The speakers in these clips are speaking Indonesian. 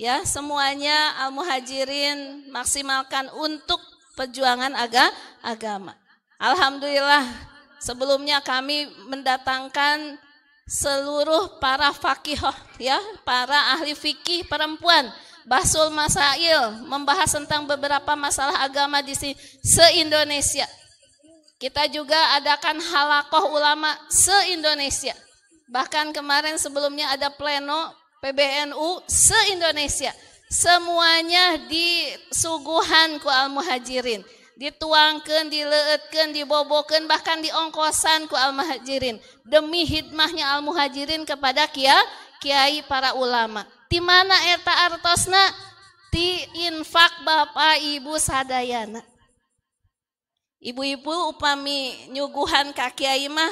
Ya, semuanya al-muhajirin maksimalkan untuk perjuangan aga, agama. Alhamdulillah sebelumnya kami mendatangkan seluruh para fakihoh ya, para ahli fikih perempuan Basul Masail membahas tentang beberapa masalah agama di sini se-Indonesia. Kita juga adakan halakoh ulama se-Indonesia. Bahkan kemarin sebelumnya ada pleno PBNU se-Indonesia. Semuanya disuguhan ku al-muhajirin. Dituangkan, dileetkan, dibobokan, bahkan diongkosan ku al-muhajirin. Demi hidmahnya al-muhajirin kepada kia, kiai para ulama. Di mana eta artosna? Ti infak bapak ibu sadayana. Ibu-ibu upami nyuguhan kaki mah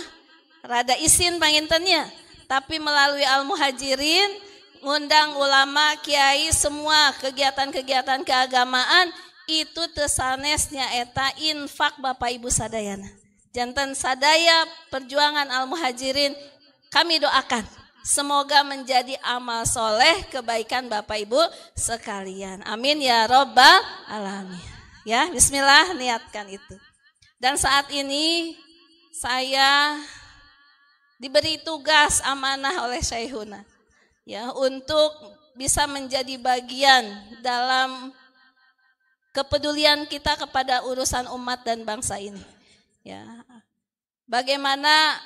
rada isin pangintennya. Tapi melalui al-muhajirin, ngundang ulama, kiai, semua kegiatan-kegiatan keagamaan itu tesanesnya eta infak Bapak Ibu sadayana. Jantan sadaya perjuangan al-muhajirin kami doakan. Semoga menjadi amal soleh kebaikan Bapak Ibu sekalian. Amin ya Robbal Alamin. Ya, bismillah niatkan itu. Dan saat ini saya diberi tugas amanah oleh Syaihuna ya untuk bisa menjadi bagian dalam kepedulian kita kepada urusan umat dan bangsa ini. Ya. Bagaimana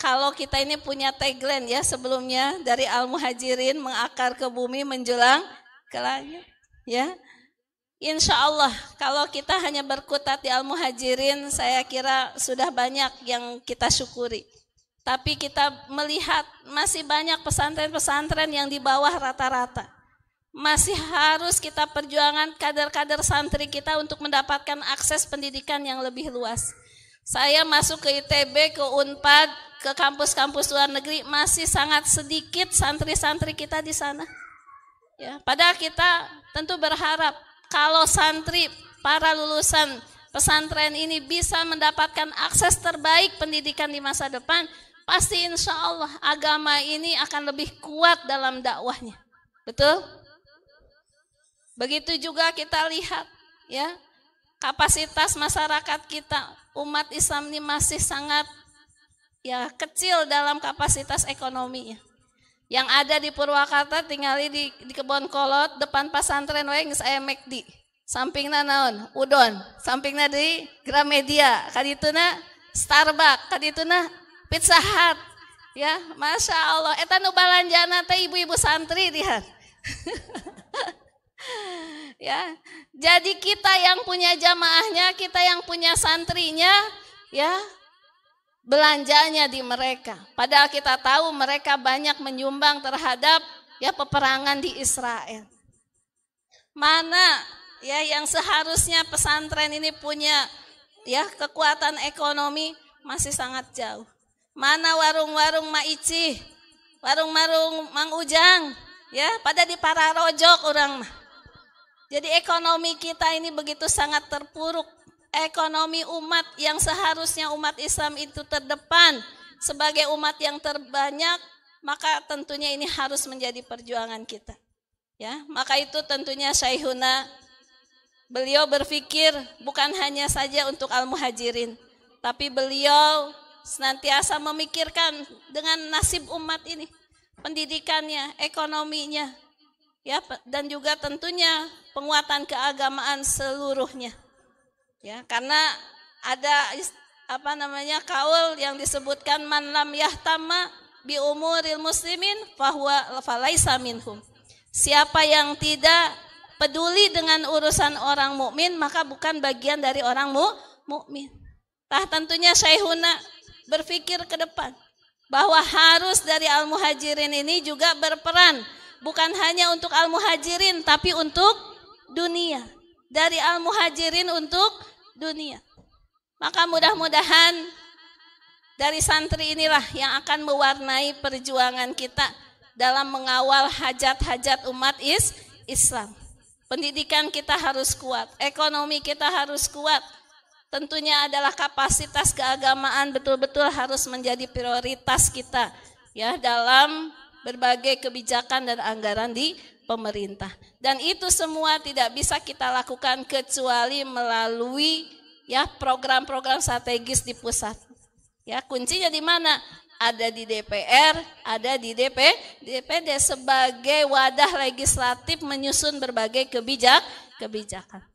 kalau kita ini punya tagline ya sebelumnya dari Al Muhajirin mengakar ke bumi menjelang ke langit, ya. Insya Allah kalau kita hanya berkutat di Al Muhajirin, saya kira sudah banyak yang kita syukuri. Tapi kita melihat masih banyak pesantren-pesantren yang di bawah rata-rata. Masih harus kita perjuangan kader-kader santri kita untuk mendapatkan akses pendidikan yang lebih luas. Saya masuk ke ITB, ke UNPAD, ke kampus-kampus luar negeri masih sangat sedikit santri-santri kita di sana. Ya, padahal kita tentu berharap kalau santri para lulusan pesantren ini bisa mendapatkan akses terbaik pendidikan di masa depan, pasti insya Allah agama ini akan lebih kuat dalam dakwahnya. Betul? Begitu juga kita lihat ya kapasitas masyarakat kita umat Islam ini masih sangat ya kecil dalam kapasitas ekonominya. Yang ada di Purwakarta tinggal di, di kebon kolot depan pesantren wae saya McD. sampingnya naon? Udon. sampingnya di Gramedia. Kadituna Starbucks. Kadituna Pizza Hut. Ya, Masya Allah. Eta nu balanjana teh ibu-ibu santri lihat. ya, jadi kita yang punya jamaahnya, kita yang punya santrinya, ya, belanjanya di mereka. Padahal kita tahu mereka banyak menyumbang terhadap ya peperangan di Israel. Mana ya yang seharusnya pesantren ini punya ya kekuatan ekonomi masih sangat jauh. Mana warung-warung Maici, warung-warung Mang Ujang, ya pada di para rojok orang Jadi ekonomi kita ini begitu sangat terpuruk. Ekonomi umat yang seharusnya umat Islam itu terdepan sebagai umat yang terbanyak, maka tentunya ini harus menjadi perjuangan kita. Ya, maka itu tentunya Syaihuna beliau berpikir bukan hanya saja untuk al-muhajirin, tapi beliau senantiasa memikirkan dengan nasib umat ini, pendidikannya, ekonominya, ya dan juga tentunya penguatan keagamaan seluruhnya. Ya, karena ada apa namanya kaul yang disebutkan man lam yahtama bi umuril muslimin fahuwa falaisa minhum. Siapa yang tidak peduli dengan urusan orang mukmin maka bukan bagian dari orang mukmin. Tah tentunya Syekhuna berpikir ke depan bahwa harus dari al-muhajirin ini juga berperan bukan hanya untuk al-muhajirin tapi untuk dunia dari al-muhajirin untuk dunia maka mudah-mudahan dari santri inilah yang akan mewarnai perjuangan kita dalam mengawal hajat-hajat umat is Islam pendidikan kita harus kuat ekonomi kita harus kuat tentunya adalah kapasitas keagamaan betul-betul harus menjadi prioritas kita ya dalam berbagai kebijakan dan anggaran di pemerintah. Dan itu semua tidak bisa kita lakukan kecuali melalui ya program-program strategis di pusat. Ya, kuncinya di mana? Ada di DPR, ada di DP, DPD sebagai wadah legislatif menyusun berbagai kebijak kebijakan.